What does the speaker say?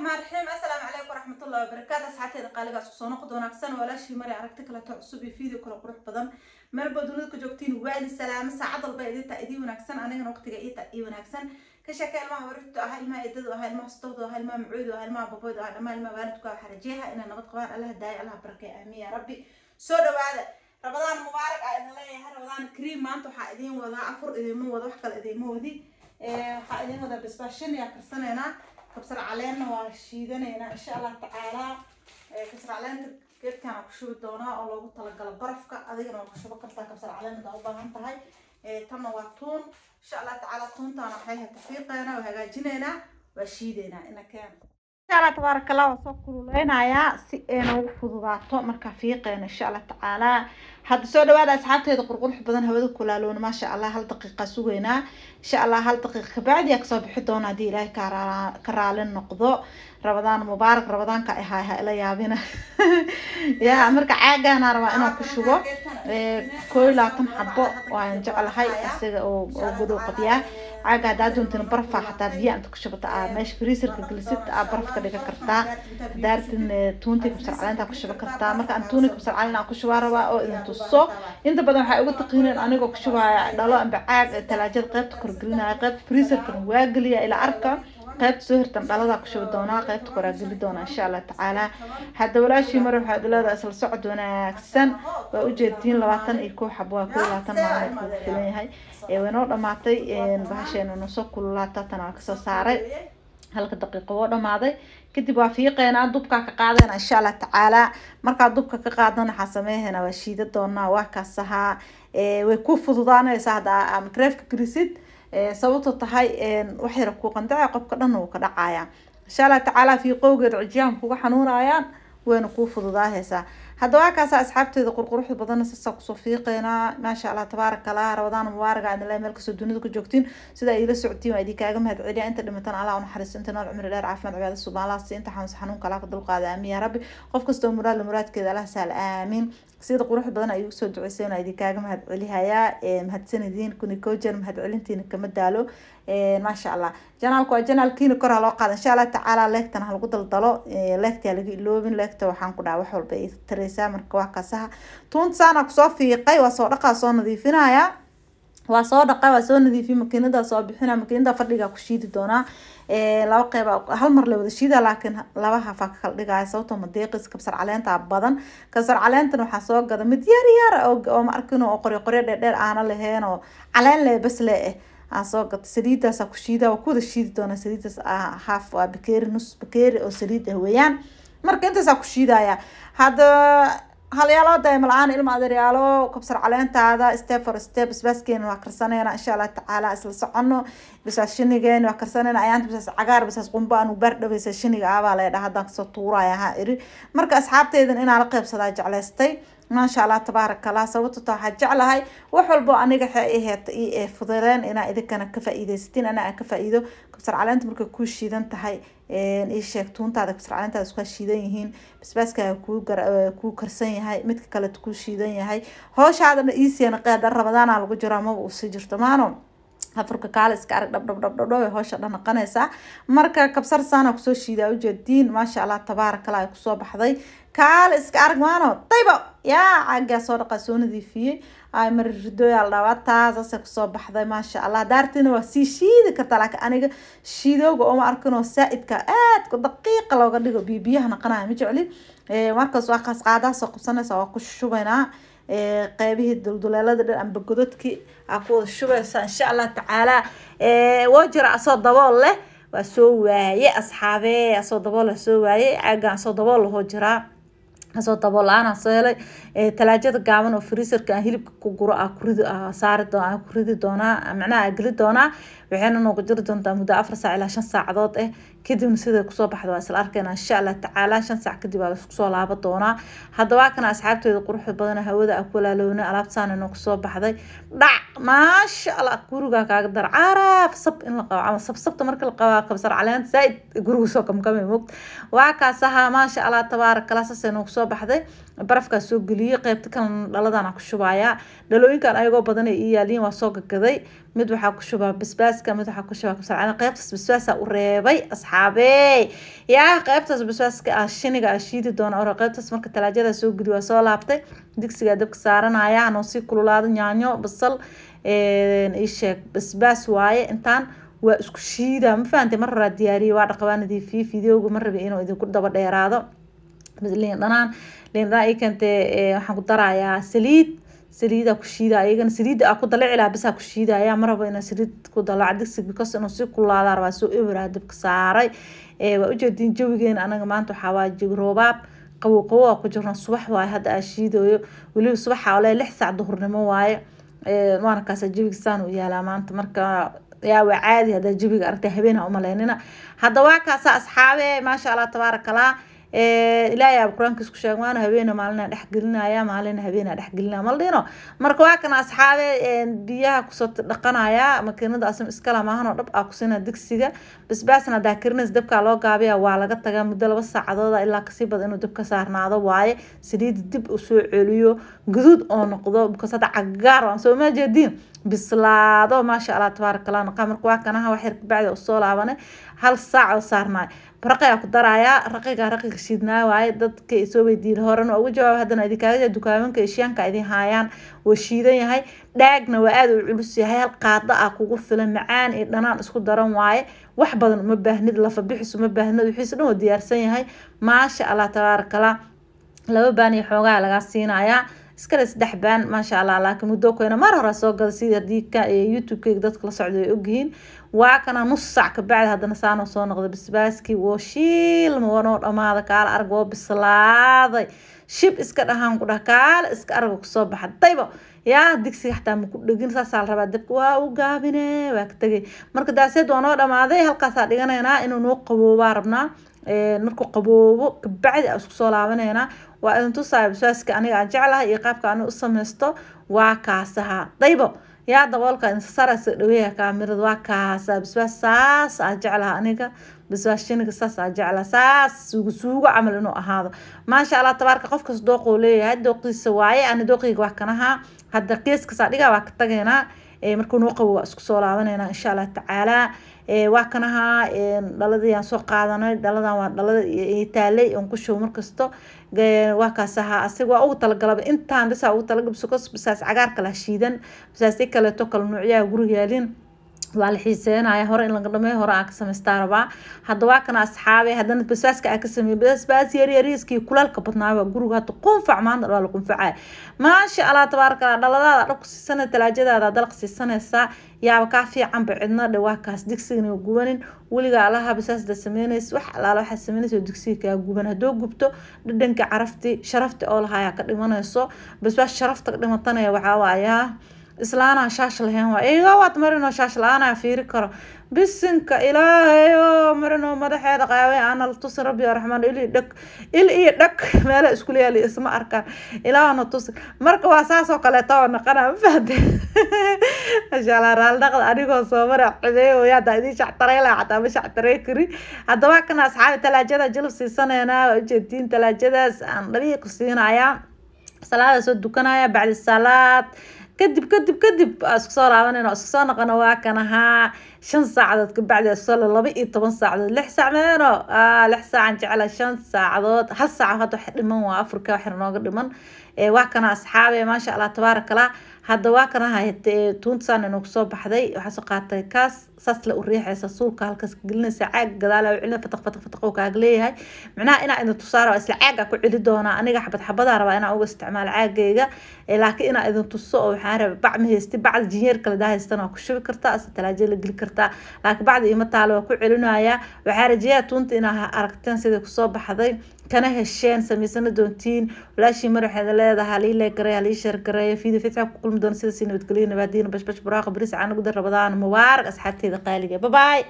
الرحمن الرحيم السلام عليكم ورحمة الله وبركاته صحتي دقالك سوسو نقد وناكسن ولا شي مري عرفتي كلا تعصب فيديو كلا قروح بدن مال بدونك جوجتين وعد السلام ساعد البا إيدي تأدي وناكسن أنا وقتي إيدي تأدي وناكسن كشكا الماء ورفت أها الماء إيدد وأها الماء استوض وأها الماء معود وأها الماء بابود وأها الماء الماء باردك وحرجيها إن نبض قوان الله داي الله بركة آمين يا ربي سو دواده رمضان مبارك إذن الله يا رمضان كريم ما أنتو حائدين وضع أفر إذن مو وضع حقل إذن مو وذي حائدين وضع بسباشين يا كرسانينا kabsar caleenna waa shiidanaynaa insha allah tacaala kabsar caleenta geedkan waa ku shubi doonaa oo loogu talagalo barafka adigana waa ku shuban kartaa kabsar caleen hadaa u baahan tahay tanna waa tuun insha allah tacaala tuuntaana waxay hay tafiiqeena oo hagaajinaynaa waa shiidaynaa ina keen insha allah tabaaraka waa soo kululeynayaa si ay noogu fududaato markaa fiiqeena insha allah tacaalaa hadda soo dhawaada asxaabteeda qurqurux badan hawada kulaaloona maasha allah hal daqiiqa sugeynaa insha allah hal daqiiqa kabacdi kasoo bixi doona haddii ilaahay ka raali noqdo rabadaan mubaarak rabadaanka ahaa ah, ah, ha ila yaabina ya marka caagaana rabaa inaan ku shubo eh, koob iyo xabo waan jeclahay isaga oo godow qabyaa caaga haddaa doontina barafaa xataa biyo inta ku shubata aa meesha freeserka gelisid aa baraf ka dhigan kartaa haddaa artin eh, tuuntii kabsar ku shuba kartaa marka aan tuuni kabsar aan ku shubaa rabaa oo idin xuso inta badan waxay uga taqiineen anigoo ku shubaaya dhalo amba caag talaajada qaybta korgelinaya qaybta freezerkan waa geliya ila arka qaybta soo hirtan dhaladaa ku shubi doonaa qaybta geli doonaa insha allah tacaala hadda walaashii mare waxaad leedahay isla socod wanaagsan waa ujeediin labaatan iyo koox xabo waa koo maalin kugu filan yahay ee waynoo dhammaatay bahasheena nusoo kululaata tana waa kasoo saaray halka daqiiqo oo dhamaaday kadib waa fiiqeynaa dubkaa ka qaadayna insha allah tacaala markaa dubka ka qaadana waxaa sameehaynaa waa shiida doonaa waa kaasahaa way ku fududaanaysaa hadda micrafeka garisid sababto tahay waxyara yara kuu qandacaya qofka dhan wuu ka dhacaya insha allah tacaala fiiqowgeed cijiyaan kuga xanuunayaan wayna kuu fududaahaysaa haddaba akaasa asxaabteeda qurquruxda badanna sasaa kusoo fiiqeynaa maasha allah tabaarak allah rabadaan mubaaraga adinlah meel kastoo dunida ku joogtiin sida ay ila socotiin waa idin mahad celiya inta dhinatan allah u inta nool cumri dheer caafimaad cibaada suuban allah siinta xanuunsa xanuunka allah ka dulqaada aamiin yaa rabbi qof kastoo muraadla muraadkeeda allah saal aamiin sida qurux badan ayuu soo duceysay inaa idinkaaga mahad celihayaa mahadsanadiin kuni mahad celintiina kama daalo maasha allah janaalku waa janaalkiina kor ha loo qaada insha allah tacaala leegtana ha daldalo leegta ha laga iloobin leegta waxaan ku dhaha wax walba ay tare karaysaa marka waa kasaha tuuntasaana kusoo fiiqay waa soo dhaqaa soo nadiifinaya waa soo dhaqaa waa soo nadiifiya makiinada soo bixina makiinada fadhiga ku shiidi doonaa laba qeyb hal mar la wada shiida laakiin laba hafaa ka kala sababto madeeqis kabsar caleenta badan kabsar caleentan waxaa soo gada mid yar yar oo ma arkin oo qoryo qoryo dheerdheer aana lahayn oo caleen le bas le eh aan soo gata saliidaasa ku shiida waa ku shiidi doonaa saliidaas haaf waa bakeeri nus bakeeri oo saliid ah weeyaan marka intaasaa ku shiidaya hada halyaalo daymalacaan ilma kabsar caleentaada step for step basbaaskeena waa karsaneyna insha allah tacaala isla socono basaas shinigeena waa karsaneyna ayaanta basaas cagaar basaas qumba anu baar dhaweysa shiniga abaa leedha haddaan kasoo tuuraya ha iri marka asxaabteydan inaa la jeclaystay maasha allah tabaaraka sababto taa waxaa jeclahay wax walbo aniga xe aheeta i ee fududeen inaa idinkana ka faa anaa aan ka faa kabsar caleenta markay kuu shiidan tahay isheeg tuuntaada isku shiidan eh, yihiin basbaaskaaga kuu karsan yahay midka kaleeta kuu shiidan yahay hooshaadana iisiana qeeda rabadaana lagu jiro amaba usii jirto maano safarka kaale iska arag dhabdhabdhabdhabdhab ay howsha dhanaqanaysaa marka kabsar saana kusoo shiidaa ujeediin maasha allah tabaarakallah ay kusoo baxday kaale iska arag maano daybo yaa caagaa soo dhaqa soo nadiifiyey ay mariridooyaal dhaawaa taasaasay kusoo baxday maasha allah daartiina waa sii shiidi kartaa laakiin aniga shiidooga ooma arkin oo saa-idka daqiiqa looga dhigo biyo naqanaya ma jecli eh, markaas waa kaas qaadaasoo qabsanaysa waa ku shubaynaa qeybihii dulduleelada dhan amba gododkii aa ku wada shubaysaa insha allah tacaala woo jira asoo dabool leh waa soo waaye asxaabee asoo dabool soo waaye caagaan asoo dabool lahoo jiraa asoo dabool la-aan soo helay talaajada gaaban oo freeserka aan hilibka ku guro aa kuridi saari doonaa macnaha aa geli doonaa waxayna noogu jiri doontaa muddo afar saac ilaa shan saacadood eh kadibna siday kusoo baxdo waa isla arkaynaa insha allah tacaala shan saac kadib aa laisku laaba doonaa haddaba kana asxaabteeda quruxda badan hawada aa ku walaalowna alaabtaan inoogu soo baxday dhac maasha allah gurigaa kaaga dar caraaf sab in la qabo camal sabsabta marka la qabaa kabsar caleenta zaaid gurigu soo kamkamay mogt waa kaas maasha allah tabaaraka allah saas soo baxday barafkaa soo geliya iibiyo qeybta kalena dhaladana ku shubaaya dhalooyinkan ayagoo badan ii yaaliin waa soo gagaday mid waxaa ku shubaa basbaaska mid waxaa ku shubaa kabsar qaybtaas basbaasa u reebay asxaabey yaa qaybtaas basbaaska ah shiniga ah shiidi doona ore qaybtaas marka talaajada soo gudi waa soo laabtay digsiga dabka saaranaya hanoo sii kululaado yaanyo basal isheeg basbaas waaye intaan waa isku shiida ma fahantay mar horaa diyaariyay waa dhaqa nadiifiyey fideoga ma rabay inuu idinku daba dheeraado liindhanaan liindhanaan ikante eh, waxaan ku darayaa saliid saliida ku shiidaya iyagana saliida aa ku dalaci bisaa ku shiidaya maraba inaa saliid ku dalaca digsi because inuu si kulaadaa rabaa soo ewaraa dabka saaray eh, waa ujeediin jawigeena anaga maanta waxaa waa qabow qabow aa ku jirna subax waaye hadda aa shiidayo weliba subaxa ole lix saac duhurnimo waaye eh, waana kaasa jawiga saan u yaalaa maanta marka yaa waa caadi haddaa jawiga aragtay habeen umaleynina hadda waa kaasa asxaabe maasha allah tabaarakallah ilaahay aab qur-aankiis ku sheeg maana habeena maalina dhexgelinaya maalina habeena dhexgelinaya maldhino marka waa kan asxaabe biyaha kusoo dhaqanaya makiinada asim iskala maahanoo dhab aa kusina digsiga basbaasna daakirinays dabkaa loo gaabiya waa laga tagaa muddo laba saacadooda ilaa kasii badan inuu dabka saarnaado waaye saliid dib usoo celiyo guduud oo noqdo bukas hadda cagaar aan soo maajediin bislaado maasha allah tabaaraka allah qamarka waa kanaha wax yar kabacdi usoo laabane hal saac oo saarnaay raqigaa ku darayaa raqigaa raqiga shiidnaa waaye dadka isoo weydiin horena uga jawaab haddana idinkaaga dukaamanka eshiyaanka idin haayaan waa shiidan yahay dhaagna waa aada u culus yahay hal qaado ah kugu filan macaan iyo dhanaan isku daran waaye wax badan uma baahnid lafa bixis uma baahnid wixiis dhan oo diyaarsan yahay maasha allah tabaaraka laba baan iyo xoogaa lagaa siinayaa iskale saddex baan maasha allah laakiin muddo keena mar hore soo gada sida diika ee youtube-keyga la socda ay ogyihiin waa kana nus sac kabacdi haddana saanoo soo noqda basbaaskii woo shiilma wanoo dhamaada kaala arag woo bislaaday shib iska dhahaan ku dhah kaala iska araga kusoo baxa dayba yaa digsiga xataa maku dhegin saasaa la rabaa dabka waa u gaabine waa ka tegay marka daaseed waa noo dhamaaday halkaasaa dhiganaynaa inuu noo qaboobaa rabnaa markuu qaboobo kabacdi isku soo laabanayna waa idin tusaaya biswaaska aniga aan jeclahay iyo qaabka aniga u samaysto waa kaasaha daybo yaa daboolka insasarasa dhaweeya kaamirada waa kaasaa biswaas saas aan jeclaha aniga biswaas shiniga saas aan jeclaha saas suugu suugo camal inuu ahaado maasha allah tabaarka qofkas dooquu leeyahay dooqiisa waaye ani dooqiyga waa kanahaa hadda qiiskasaa dhigaa waa ka tagaynaa Eh, markuu noo qabo waa isku soo laabanayna insha allah tacaala eh, waa kanahaa eh, dhaladii aan soo qaadanay dhaladan waa dhalada taalay oon ku show markasto waa kaas ahaa asig waa ugu talagalaba intaan bisaa ugu talagal bisukos bisaas cagaar kala shiidan bisaasi kaleeto kala nuucyaha yaalin waa la xiiseenaya hore in la galdhamey hore aan ka samaystaa rabaa hadda waa kana asxaabe haddana basbaaska aan ka sameeyey basbaas yaryariiskii kulaalka badnaa waa guriga hadda qunfac maanta waa la qunfacay maasha allah tabaaraka dhaladaada dhab ku siisanay talaajadaada dalq siisanaysaa yaaba kaa fiicanba cidna dhe waa kaas digsigana gubanin weliga allaha basaasda sameynaysa wax alaala waxaa sameynaysa digsiga kaa guban haddoo gubto dhadhanka carafti sharafti oo laha ayaa ka dhimanayso basbaas sharafta ka dhimatanaya waxaa waayaa islaanaan shaash lahayn waa iga waad marino shaash la-aanaa fiiri karo bisinka ilaahayo marino madaxeeda qaaway aana latusin rabbi araxmaan il dhag il iyo dhag meela isku leeyaali isma arkaan ilaahana tusin marka waa saasoo kaleeto oo naqana mafahde masha allah raaldhaqda anigoo soomara cideeyo yaada idiin shactaray xataa ma shactaray kari haddaba kana asxaabi talaajada jilab siisaneynaa waa ujeediin talaajadaas aan dhabiiq siinayaa salaada dukanaya bacdi salaad kadib kadib kadib aa isku soo laabanayna isku soo noqono waa kan ahaa shan saacadood kabacdi asolo laba iyo toban saacadood lix saac meeno lix saacan jecla shan saacadood hal saaca hadda wax dhiman waa africa wax inooga dhiman waa kana asxaabe maasha allah tabaaraka allah hadda waa kanaha tuuntasaan inoogu soo baxday waxaa soo qaatay kaas sasle u riixaysa suulka halkaas gelinaysa caag gadaala celina fataq fataq fataq oo kaaga leeyahay micnaha inaa idin tusaara isla caaga ku celi doonaa aniga xabad xabadaa rabaa inaa uga isticmaalo caagayga laakiin inaa idin tuso oo waxaan rabaa bac ma haysti bacda jinyeer kale daa haystan waa ku shubi kartaa asa talaajada la geli kartaa laakiin bacda ima taalo waa ku celinayaa waxaa rajeeyaa tuunta inaa aragteen sidai kusoo baxday kana hesheen samaysana doontiin walaashii madaxeeda leedaha haliile garay halii sheer garay fiidi fitcab ku kulmi doona sidaasi nabadgelyo nabaaddiyana bashbash buraaq baris caanugudda rabadaan mubaarak asxaabteeda qaaliga babaay